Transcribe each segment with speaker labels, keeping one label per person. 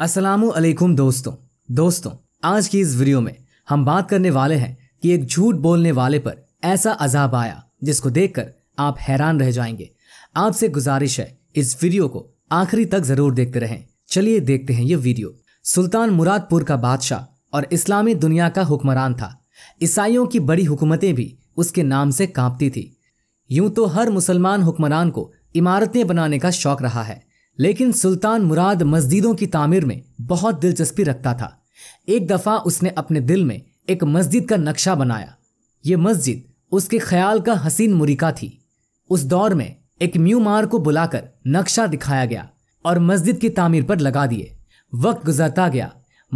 Speaker 1: असलम दोस्तों दोस्तों आज की इस वीडियो में हम बात करने वाले हैं कि एक झूठ बोलने वाले पर ऐसा अजाब आया जिसको देखकर आप हैरान रह जाएंगे आपसे गुजारिश है इस वीडियो को आखिरी तक जरूर देखते रहें चलिए देखते हैं ये वीडियो सुल्तान मुरादपुर का बादशाह और इस्लामी दुनिया का हुक्मरान था ईसाइयों की बड़ी हुकूमतें भी उसके नाम से कांपती थी यूं तो हर मुसलमान हुक्मरान को इमारतें बनाने का शौक रहा है लेकिन सुल्तान मुराद मस्जिदों की तामीर में बहुत दिलचस्पी रखता था एक दफ़ा उसने अपने दिल में एक मस्जिद का नक्शा बनाया ये मस्जिद उसके ख्याल का हसीन मुरिका थी उस दौर में एक म्यूमार को बुलाकर नक्शा दिखाया गया और मस्जिद की तामीर पर लगा दिए वक्त गुजरता गया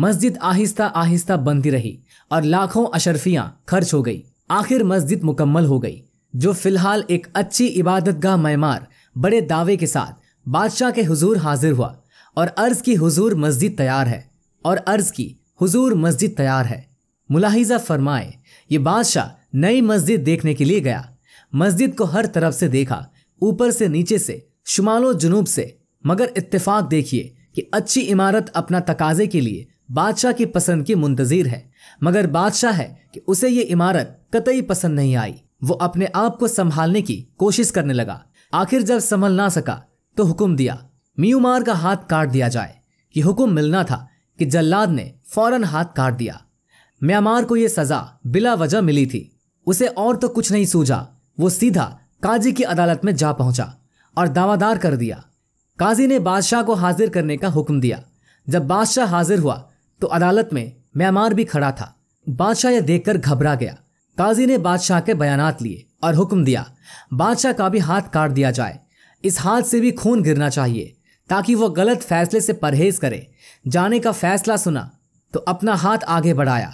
Speaker 1: मस्जिद आहिस्ता आहिस्ता बनती रही और लाखों अशरफिया खर्च हो गई आखिर मस्जिद मुकम्मल हो गई जो फिलहाल एक अच्छी इबादतगाह मैमार बड़े दावे के साथ बादशाह के हुजूर हाजिर हुआ और अर्ज की हुजूर मस्जिद तैयार है और अर्ज की हुजूर मस्जिद तैयार है मुलाहिजा फरमाए ये बादशाह नई मस्जिद देखने के लिए गया मस्जिद को हर तरफ से देखा ऊपर से नीचे से शुमालो जुनूब से मगर इत्तेफाक देखिए कि अच्छी इमारत अपना तकाजे के लिए बादशाह की पसंद की मुंतजिर है मगर बादशाह है कि उसे ये इमारत कतई पसंद नहीं आई वो अपने आप को संभालने की कोशिश करने लगा आखिर जब संभल ना सका तो हुक्म दिया म्यूमार का हाथ काट दिया जाए ये हुक्म मिलना था कि जल्लाद ने फौरन हाथ काट दिया म्यांमार को यह सजा बिला वजह मिली थी उसे और तो कुछ नहीं सूझा वो सीधा काजी की अदालत में जा पहुंचा और दावादार कर दिया काजी ने बादशाह को हाजिर करने का हुक्म दिया जब बादशाह हाजिर हुआ तो अदालत में म्यांमार भी खड़ा था बादशाह यह देखकर घबरा गया काजी ने बादशाह के बयानात लिए और हुक्म दिया बादशाह का भी हाथ काट दिया जाए इस हाथ से भी खून गिरना चाहिए ताकि वह गलत फैसले से परहेज करे जाने का फैसला सुना तो अपना हाथ आगे बढ़ाया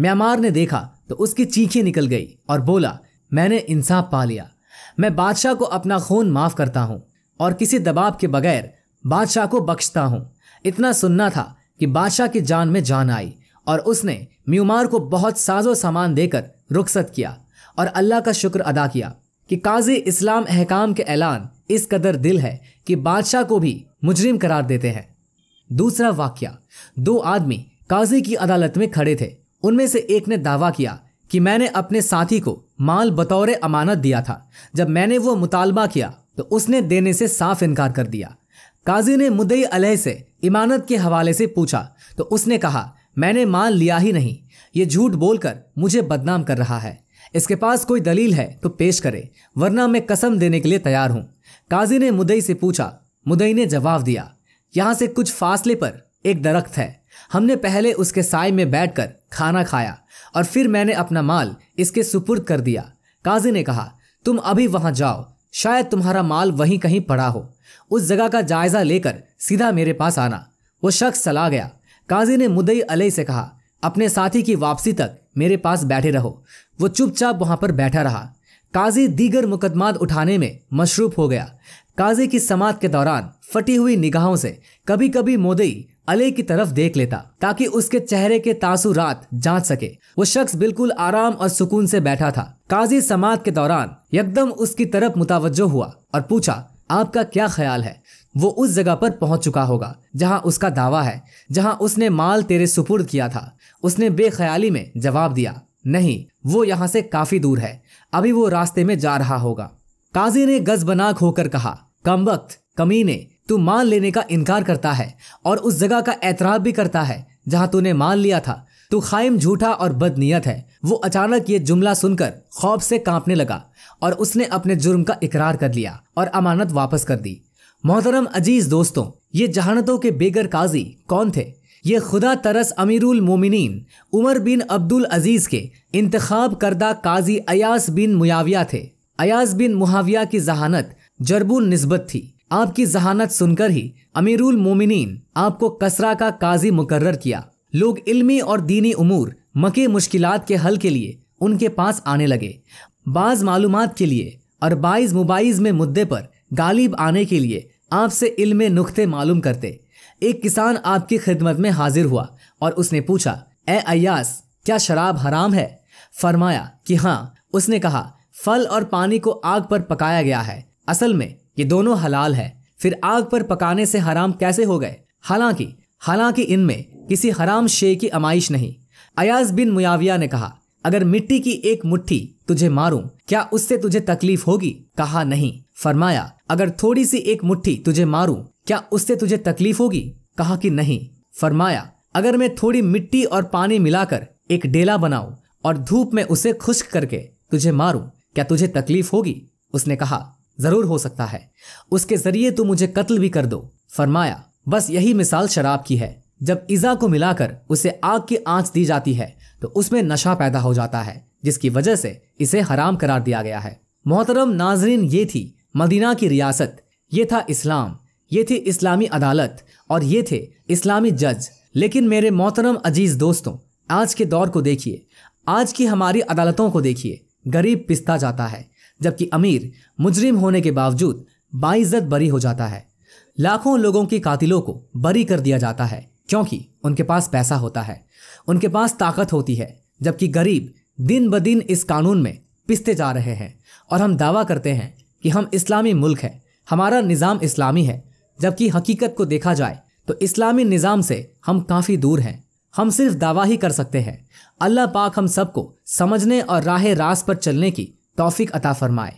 Speaker 1: म्यांमार ने देखा तो उसकी चीखें निकल गई और बोला मैंने इंसाफ पा लिया मैं बादशाह को अपना खून माफ करता हूँ और किसी दबाव के बगैर बादशाह को बख्शता हूँ इतना सुनना था कि बादशाह की जान में जान आई और उसने म्यूमार को बहुत साजो सामान देकर रुखसत किया और अल्लाह का शुक्र अदा किया कि काजी इस्लाम अहकाम के ऐलान इस कदर दिल है कि बादशाह को भी मुजरिम करार देते हैं दूसरा वाक्य दो आदमी काजी की अदालत में खड़े थे उनमें से एक ने दावा किया कि मैंने अपने साथी को माल बतौर अमानत दिया था जब मैंने वो मुतालबा किया तो उसने देने से साफ इनकार कर दिया काजी ने मुदई अलह से इमानत के हवाले से पूछा तो उसने कहा मैंने माल लिया ही नहीं ये झूठ बोलकर मुझे बदनाम कर रहा है इसके पास कोई दलील है तो पेश करे वरना मैं कसम देने के लिए तैयार हूँ काजी ने मुदई से पूछा मुदई ने जवाब दिया यहाँ से कुछ फासले पर एक दरख्त है हमने पहले उसके साय में बैठकर खाना खाया और फिर मैंने अपना माल इसके सुपुर्द कर दिया काजी ने कहा तुम अभी वहां जाओ शायद तुम्हारा माल वहीं कहीं पड़ा हो उस जगह का जायजा लेकर सीधा मेरे पास आना वो शख्स चला गया काजी ने मुदई अलई से कहा अपने साथी की वापसी तक मेरे पास बैठे रहो वो चुपचाप वहां पर बैठा रहा काजी दीगर मुकदमात उठाने में मशरूफ हो गया काजी की समात के दौरान फटी हुई निगाहों से कभी कभी मोदी अले की तरफ देख लेता ताकि उसके चेहरे के तासुरात जांच सके वो शख्स बिल्कुल आराम और सुकून से बैठा था काजी समात के दौरान एकदम उसकी तरफ मुतावजो हुआ और पूछा आपका क्या ख्याल है वो उस जगह पर पहुंच चुका होगा जहां उसका दावा है जहां उसने माल तेरे सुपुर्द किया था उसने बेख्याली में जवाब दिया नहीं वो यहां से काफी दूर है अभी वो रास्ते में जा रहा होगा काजी ने गजबनाक होकर कहा कम वक्त कमीने तू मान लेने का इनकार करता है और उस जगह का एतराब भी करता है जहां तूने मान लिया था तू खाइम झूठा और बदनीयत है वो अचानक ये जुमला सुनकर खौफ से कांपने लगा और उसने अपने जुर्म का इकरार कर लिया और अमानत वापस कर दी मोहतरम अजीज दोस्तों ये जहानतों के बेगर काजी कौन थे ये खुदा तरस अमीरुल मोमिनीन उमर बिन अब्दुल अजीज़ के इंतखाब करदा काजी अयास बिन मुयाविया थे अयास बिन मुहाविया की जहानत जरबुल नस्बत थी आपकी जहानत सुनकर ही अमीरुल मोमिनीन आपको कसरा का काजी मुकर्र किया लोग इल्मी और दीनी उमूर मके मुश्किलात के हल के लिए उनके पास आने लगे बाज़ मालूम के लिए और बाइज मुबाइज में मुद्दे पर गालिब आने के लिए आपसे इल्म नुक्ते मालूम करते एक किसान आपकी खिदमत में हाजिर हुआ और उसने पूछा ए अयास क्या शराब हराम है फरमाया कि हाँ उसने कहा फल और पानी को आग पर पकाया गया है असल में ये दोनों हलाल है फिर आग पर पकाने से हराम कैसे हो गए हालांकि हालांकि इनमें किसी हराम शे की अमाइश नहीं अयाज बिन मुयाविया ने कहा अगर मिट्टी की एक मुट्ठी तुझे मारूं क्या उससे तुझे तकलीफ होगी कहा नहीं फरमाया अगर थोड़ी सी एक मुट्ठी तुझे मारूं क्या उससे तुझे तकलीफ होगी कहा कि नहीं फरमाया अगर मैं थोड़ी मिट्टी और पानी मिलाकर एक डेला बनाऊं और धूप में उसे खुश्क करके तुझे मारूं क्या तुझे तकलीफ होगी उसने कहा जरूर हो सकता है उसके जरिए तू मुझे कत्ल भी कर दो फरमाया बस यही मिसाल शराब की है जब ईजा को मिलाकर उसे आग की आंच दी जाती है तो उसमें नशा पैदा हो जाता है जिसकी वजह से इसे हराम करार दिया गया है मोहतरम नाजरीन ये थी मदीना की रियासत ये था इस्लाम ये थी इस्लामी अदालत और ये थे इस्लामी जज लेकिन मेरे मोहतरम अजीज दोस्तों आज के दौर को देखिए आज की हमारी अदालतों को देखिए गरीब पिसता जाता है जबकि अमीर मुजरिम होने के बावजूद बाइज्जत बरी हो जाता है लाखों लोगों की कातिलों को बरी कर दिया जाता है क्योंकि उनके पास पैसा होता है उनके पास ताकत होती है जबकि गरीब दिन ब दिन इस कानून में पिसते जा रहे हैं और हम दावा करते हैं कि हम इस्लामी मुल्क हैं हमारा निज़ाम इस्लामी है जबकि हकीकत को देखा जाए तो इस्लामी निज़ाम से हम काफ़ी दूर हैं हम सिर्फ दावा ही कर सकते हैं अल्लाह पाक हम सबको समझने और राह रास पर चलने की तौफीक अता फरमाए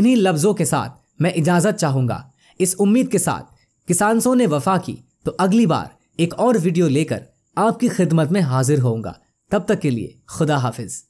Speaker 1: इन्हीं लफ्ज़ों के साथ मैं इजाज़त चाहूँगा इस उम्मीद के साथ किसानसों ने वफा की तो अगली बार एक और वीडियो लेकर आपकी खिदमत में हाजिर होऊंगा तब तक के लिए खुदा हाफिज़